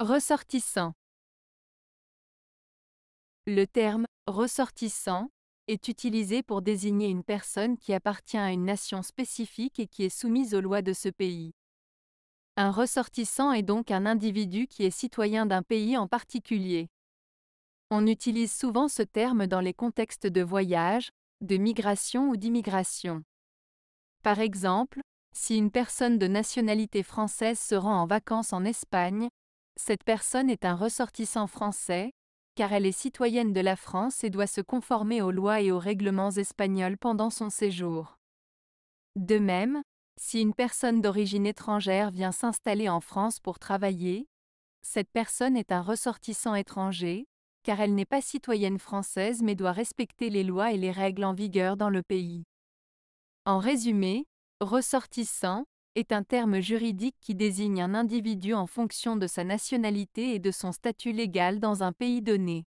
Ressortissant. Le terme ressortissant est utilisé pour désigner une personne qui appartient à une nation spécifique et qui est soumise aux lois de ce pays. Un ressortissant est donc un individu qui est citoyen d'un pays en particulier. On utilise souvent ce terme dans les contextes de voyage, de migration ou d'immigration. Par exemple, si une personne de nationalité française se rend en vacances en Espagne, cette personne est un ressortissant français, car elle est citoyenne de la France et doit se conformer aux lois et aux règlements espagnols pendant son séjour. De même, si une personne d'origine étrangère vient s'installer en France pour travailler, cette personne est un ressortissant étranger, car elle n'est pas citoyenne française mais doit respecter les lois et les règles en vigueur dans le pays. En résumé, ressortissant, est un terme juridique qui désigne un individu en fonction de sa nationalité et de son statut légal dans un pays donné.